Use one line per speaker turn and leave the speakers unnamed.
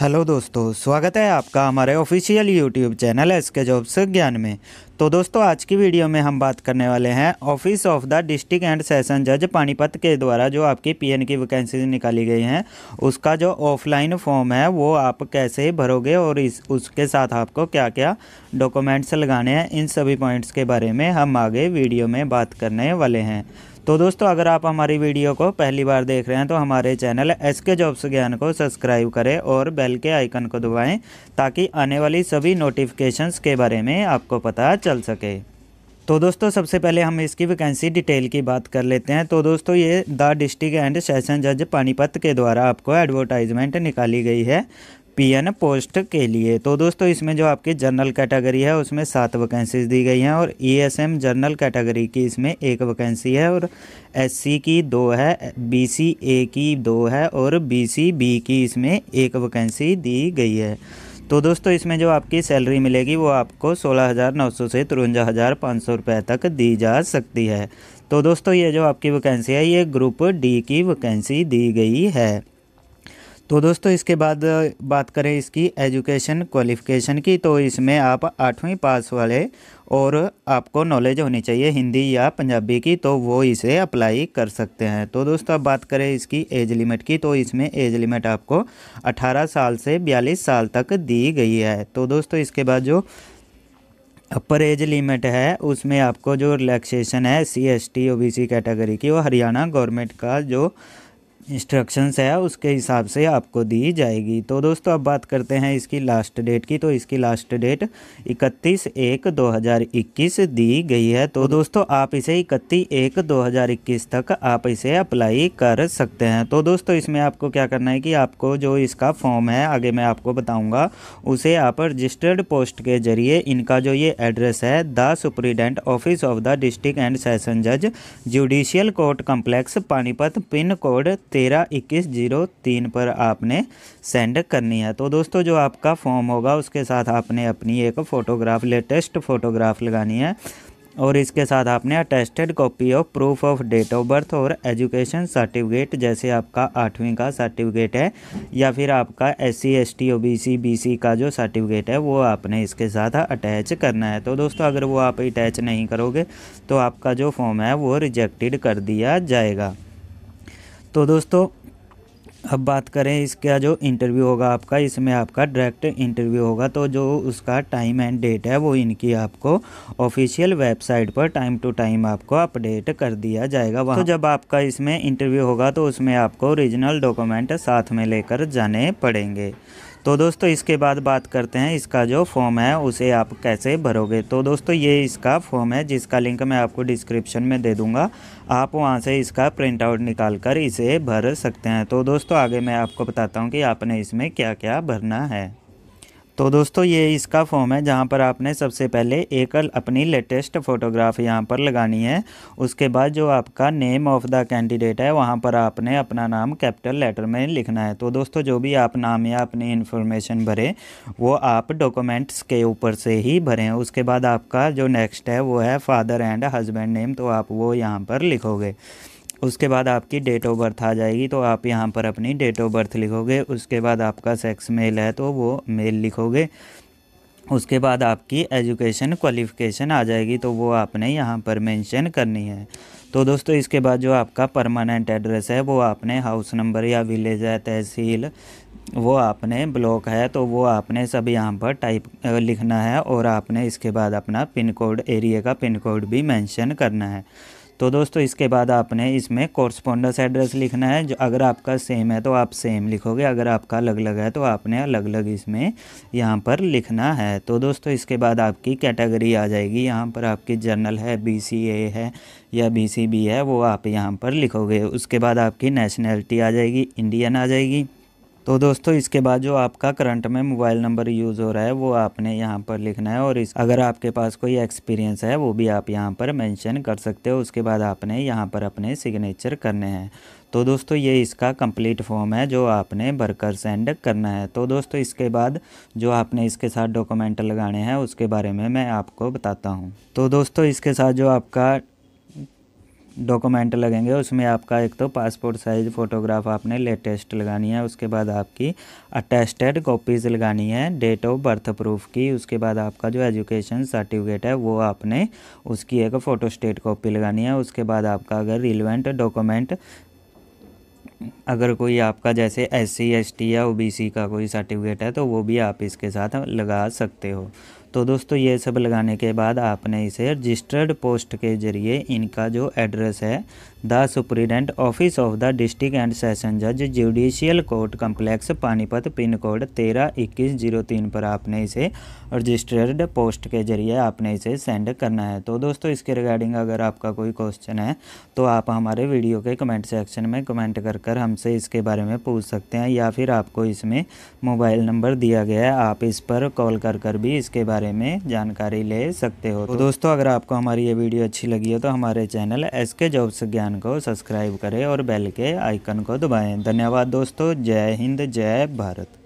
hello दोस्तों स्वागत है आपका हमारे official YouTube channel S K jobs Gyan में तो दोस्तों आज की वीडियो में हम बात करने वाले हैं office of the district and session जज पानीपत के द्वारा जो आपकी पीएन की वैकेंसी निकाली गई हैं उसका जो ऑफलाइन फॉर्म है वो आप कैसे भरोगे और इस उसके साथ आपको क्या क्या डॉक्यूमेंट्स लगाने हैं इन सभी पॉइंट्स के बारे में हम आगे वीडियो में बात करने वाले हैं तो दोस्तों अगर आप हमारी वीडियो को पहली बार देख रहे हैं तो हमारे चैनल एस के जॉब्स ज्ञान को सब्सक्राइब करें और बेल के आइकन को दबाएं ताकि आने वाली सभी नोटिफिकेशंस के बारे में आपको पता चल सके तो दोस्तों सबसे पहले हम इसकी वैकेंसी डिटेल की बात कर लेते हैं तो दोस्तों ये द डिस्ट्रिक्ट एंड सेशन जज पानीपत के द्वारा आपको एडवर्टाइजमेंट निकाली गई है पीएन पोस्ट के लिए तो दोस्तों इसमें जो आपकी जनरल कैटेगरी है उसमें सात वैकेंसीज दी गई हैं और ईएसएम e जनरल कैटेगरी की इसमें एक वैकेंसी है और एससी की दो है बीसी ए की दो है और बीसी बी की इसमें एक वैकेंसी दी गई है तो दोस्तों इसमें जो आपकी सैलरी मिलेगी वो आपको सोलह हज़ार नौ सौ से तिरवंजा हज़ार पाँच सौ रुपये तक दी जा सकती है तो दोस्तों ये जो आपकी वैकेंसी है ये ग्रुप डी की वैकेंसी दी गई है तो दोस्तों इसके बाद बात करें इसकी एजुकेशन क्वालिफ़िकेशन की तो इसमें आप आठवीं पास वाले और आपको नॉलेज होनी चाहिए हिंदी या पंजाबी की तो वो इसे अप्लाई कर सकते हैं तो दोस्तों अब बात करें इसकी एज लिमिट की तो इसमें एज लिमिट आपको 18 साल से 42 साल तक दी गई है तो दोस्तों इसके बाद जो अपर एज लिमिट है उसमें आपको जो रिलैक्सेशन है C S T O B C category की वो हरियाणा गवर्नमेंट का जो इंस्ट्रक्शंस है उसके हिसाब से आपको दी जाएगी तो दोस्तों अब बात करते हैं इसकी लास्ट डेट की तो इसकी लास्ट डेट 31 एक 2021 दी गई है तो दोस्तों आप इसे 31 एक 2021 तक आप इसे अप्लाई कर सकते हैं तो दोस्तों इसमें आपको क्या करना है कि आपको जो इसका फॉर्म है आगे मैं आपको बताऊँगा उसे आप रजिस्टर्ड पोस्ट के जरिए इनका जो ये एड्रेस है the superintendent office of the district and session जज judicial court complex Panipat pin code तेरह इक्कीस जीरो तीन पर आपने सेंड करनी है तो दोस्तों जो आपका फॉर्म होगा उसके साथ आपने अपनी एक फ़ोटोग्राफ लेटेस्ट फ़ोटोग्राफ लगानी है और इसके साथ आपने attested copy of proof of date of birth और एजुकेशन सर्टिफिकेट जैसे आपका आठवीं का सर्टिफिकेट है या फिर आपका S C S T O B C B C का जो सर्टिफिकेट है वो आपने इसके साथ अटैच करना है तो दोस्तों अगर वो आप अटैच नहीं करोगे तो आपका जो फॉर्म है वो रिजेक्टेड कर दिया जाएगा तो दोस्तों अब बात करें इसका जो इंटरव्यू होगा आपका इसमें आपका डायरेक्ट इंटरव्यू होगा तो जो उसका टाइम एंड डेट है वो इनकी आपको ऑफिशियल वेबसाइट पर टाइम टू टाइम आपको अपडेट कर दिया जाएगा वहाँ तो जब आपका इसमें इंटरव्यू होगा तो उसमें आपको ओरिजिनल डॉक्यूमेंट साथ में लेकर जाने पड़ेंगे तो दोस्तों इसके बाद बात करते हैं इसका जो फॉर्म है उसे आप कैसे भरोगे तो दोस्तों ये इसका फॉर्म है जिसका लिंक मैं आपको डिस्क्रिप्शन में दे दूँगा आप वहाँ से इसका प्रिंट आउट निकाल कर इसे भर सकते हैं तो दोस्तों आगे मैं आपको बताता हूँ कि आपने इसमें क्या क्या भरना है तो दोस्तों ये इसका फॉर्म है जहाँ पर आपने सबसे पहले एकल अपनी लेटेस्ट फ़ोटोग्राफ यहाँ पर लगानी है उसके बाद जो आपका नेम ऑफ़ द कैंडिडेट है वहाँ पर आपने अपना नाम कैपिटल लेटर में लिखना है तो दोस्तों जो भी आप नाम या अपनी इन्फॉर्मेशन भरें वो आप डॉक्यूमेंट्स के ऊपर से ही भरें उसके बाद आपका जो नेक्स्ट है वो है फादर एंड हस्बैंड नेम तो आप वो यहाँ पर लिखोगे उसके बाद आपकी डेट ऑफ बर्थ आ जाएगी तो आप यहाँ पर अपनी डेट ऑफ बर्थ लिखोगे उसके बाद आपका सेक्स मेल है तो वो मेल लिखोगे उसके बाद आपकी एजुकेशन क्वालिफ़िकेशन आ जाएगी तो वो आपने यहाँ पर मेंशन करनी है तो दोस्तों इसके बाद जो आपका परमानेंट एड्रेस है वो आपने हाउस नंबर या विलेज है तहसील वो आपने ब्लॉक है तो वो आपने सब यहाँ पर टाइप लिखना है और आपने इसके बाद अपना पिन कोड एरिया का पिन कोड भी मेंशन करना है तो दोस्तों इसके बाद आपने इसमें कॉरस्पोंडस एड्रेस लिखना है जो अगर आपका सेम है तो आप सेम लिखोगे अगर आपका अलग अलग है तो आपने अलग अलग इसमें यहाँ पर लिखना है तो दोस्तों इसके बाद आपकी कैटेगरी आ जाएगी यहाँ पर आपकी जर्नल है बी सी ए है या बी सी बी है वो आप यहाँ पर लिखोगे उसके बाद आपकी नेशनैलिटी आ जाएगी इंडियन आ जाएगी तो दोस्तों इसके बाद जो आपका करंट में मोबाइल नंबर यूज़ हो रहा है वो आपने यहाँ पर लिखना है और इस अगर आपके पास कोई एक्सपीरियंस है वो भी आप यहाँ पर मेंशन कर सकते हो उसके बाद आपने यहाँ पर अपने सिग्नेचर करने हैं तो दोस्तों ये इसका कंप्लीट फॉर्म है जो आपने भरकर सेंड करना है तो दोस्तों इसके बाद जो आपने इसके साथ डॉक्यूमेंट लगाने हैं उसके बारे में मैं आपको बताता हूँ तो दोस्तों इसके साथ जो आपका डॉक्यूमेंट लगेंगे उसमें आपका एक तो पासपोर्ट साइज़ फ़ोटोग्राफ आपने लेटेस्ट लगानी है उसके बाद आपकी अटेस्टेड कॉपीज़ लगानी है डेट ऑफ बर्थ प्रूफ की उसके बाद आपका जो एजुकेशन सर्टिफिकेट है वो आपने उसकी एक फ़ोटो स्टेट कॉपी लगानी है उसके बाद आपका अगर रिलेवेंट डॉक्यूमेंट अगर कोई आपका जैसे एस सी एस टी या ओ बी सी का कोई सर्टिफिकेट है तो वो भी आप इसके साथ लगा सकते हो तो दोस्तों ये सब लगाने के बाद आपने इसे रजिस्टर्ड पोस्ट के जरिए इनका जो एड्रेस है the superintendent office of the district and session जज judicial court complex Panipat pin code तेरह इक्कीस जीरो तीन पर आपने इसे रजिस्टर्ड पोस्ट के जरिए आपने इसे सेंड करना है तो दोस्तों इसके रिगार्डिंग अगर आपका कोई क्वेश्चन है तो आप हमारे वीडियो के कमेंट सेक्शन में कमेंट कर कर हमसे इसके बारे में पूछ सकते हैं या फिर आपको इसमें मोबाइल नंबर दिया गया है आप इस पर कॉल कर कर भी इसके बारे बारे में जानकारी ले सकते हो तो दोस्तों अगर आपको हमारी ये वीडियो अच्छी लगी हो तो हमारे चैनल एस के जॉब्स ज्ञान को सब्सक्राइब करें और बेल के आइकन को दबाएं धन्यवाद दोस्तों जय हिंद जय भारत